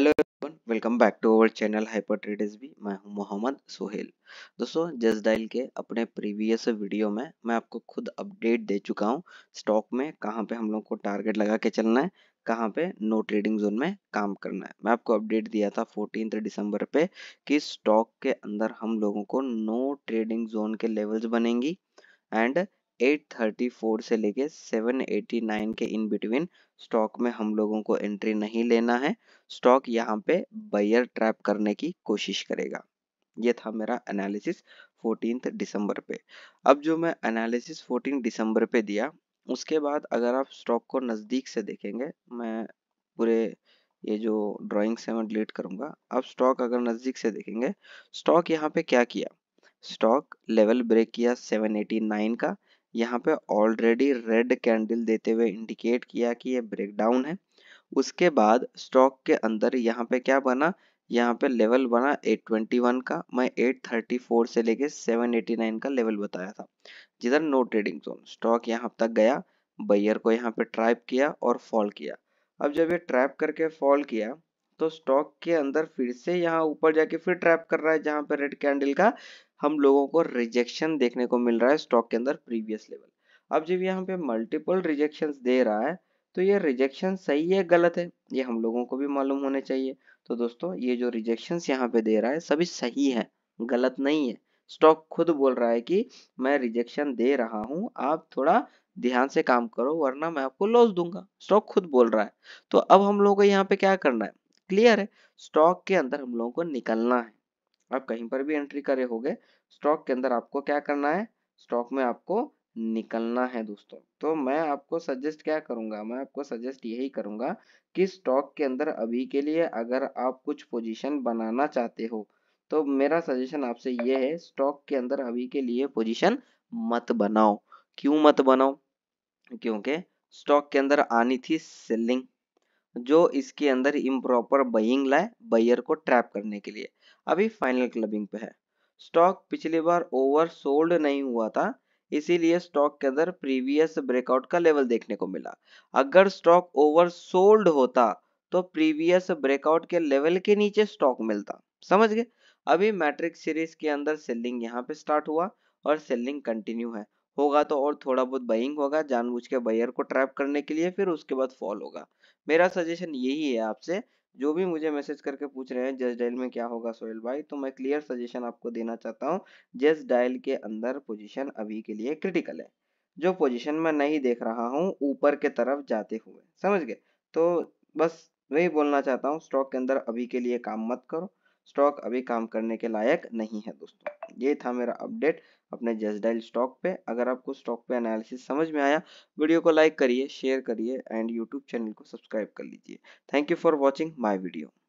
hello everyone welcome back to our channel hyper trade S B मैं हूं मोहम्मद सोहेल दोस्तों जस डाइल के अपने प्रीवियस वीडियो में मैं आपको खुद अपडेट दे चुका हूं स्टॉक में कहां पे हम लोग को टारगेट लगा के चलना है कहां पे नो ट्रेडिंग जोन में काम करना है मैं आपको अपडेट दिया था फोर्टीन दिसंबर पे कि स्टॉक के अंदर हम लोगों को नो ट्रेडिंग जोन के लेवल्स बनेंगी एंड 834 से लेके 789 के इन बिटवीन स्टॉक में हम लोगों को एंट्री नहीं लेना है स्टॉक यहाँ पे बायर ट्रैप करने की कोशिश करेगा ये था मेरा एनालिसिस 14 दिसंबर पे अब जो मैं एनालिसिस 14 दिसंबर पे दिया उसके बाद अगर आप स्टॉक को नज़दीक से देखेंगे मैं पूरे ये जो ड्राइंग्स से मैं डिलीट करूंगा अब स्टॉक अगर नज़दीक से देखेंगे स्टॉक यहाँ पे क्या किया स्टॉक लेवल ब्रेक किया 789 का यहाँ पे ऑलरेडी रेड कैंडल देते हुए इंडिकेट किया कि ये ब्रेकडाउन है उसके बाद स्टॉक के अंदर यहाँ पे क्या बना यहाँ पे लेवल बना 821 का मैं 834 से लेके 789 का लेवल बताया था जिधर नो ट्रेडिंग जोन स्टॉक यहाँ तक गया बैयर को यहाँ पे ट्रैप किया और फॉल किया अब जब ये ट्रैप करके फॉल किया तो स्टॉक के अंदर फिर से यहाँ ऊपर जाके फिर ट्रैप कर रहा है जहां पर रेड कैंडल का हम लोगों को रिजेक्शन देखने को मिल रहा है स्टॉक के अंदर प्रीवियस लेवल अब जब यहाँ पे मल्टीपल रिजेक्शन दे रहा है तो ये रिजेक्शन सही है गलत है ये हम लोगों को भी मालूम होने चाहिए तो दोस्तों ये जो रिजेक्शन यहाँ पे दे रहा है सभी सही है गलत नहीं है स्टॉक खुद बोल रहा है कि मैं रिजेक्शन दे रहा हूँ आप थोड़ा ध्यान से काम करो वरना मैं आपको लॉस दूंगा स्टॉक खुद बोल रहा है तो अब हम लोगों को यहाँ पे क्या करना है क्लियर है स्टॉक के अंदर हम लोगों को निकलना है आप कहीं पर भी एंट्री करे गए स्टॉक के अंदर आपको क्या करना है स्टॉक में आपको निकलना है दोस्तों तो मैं आपको सजेस्ट क्या करूंगा मैं आपको सजेस्ट यही करूंगा कि स्टॉक के अंदर अभी के लिए अगर आप कुछ पोजीशन बनाना चाहते हो तो मेरा सजेशन आपसे ये है स्टॉक के अंदर अभी के लिए पोजीशन मत बनाओ क्यों मत बनाओ क्योंकि स्टॉक के अंदर आनी थी सेलिंग जो इसके अंदर इम्प्रॉपर बइंग लाए बायर को ट्रैप करने के लिए अभी फाइनल क्लबिंग पे है स्टॉक पिछली बार ओवर सोल्ड नहीं हुआ था इसीलिए स्टॉक के अंदर प्रीवियस ब्रेकआउट का लेवल देखने को मिला अगर स्टॉक ओवर सोल्ड होता तो प्रीवियस ब्रेकआउट के लेवल के नीचे स्टॉक मिलता समझ गए अभी मैट्रिक सीरीज के अंदर सेलिंग यहाँ पे स्टार्ट हुआ और सेलिंग कंटिन्यू है होगा तो और थोड़ा बहुत बाइंग होगा जानबूझ के बायर को ट्रैप करने के लिए फिर उसके बाद फॉल होगा मेरा सजेशन यही है आपसे जो भी मुझे मैसेज करके पूछ रहे हैं जस्ट डायल में क्या होगा सोहेल भाई तो मैं क्लियर सजेशन आपको देना चाहता हूँ जस्ट डायल के अंदर पोजिशन अभी के लिए क्रिटिकल है जो पोजिशन मैं नहीं देख रहा हूँ ऊपर के तरफ जाते हुए समझ गए तो बस वही बोलना चाहता हूँ स्टॉक के अंदर अभी के लिए काम मत करो स्टॉक अभी काम करने के लायक नहीं है दोस्तों ये था मेरा अपडेट अपने जसडाइल स्टॉक पे अगर आपको स्टॉक पे एनालिसिस समझ में आया वीडियो को लाइक करिए शेयर करिए एंड यूट्यूब चैनल को सब्सक्राइब कर लीजिए thank you for watching my video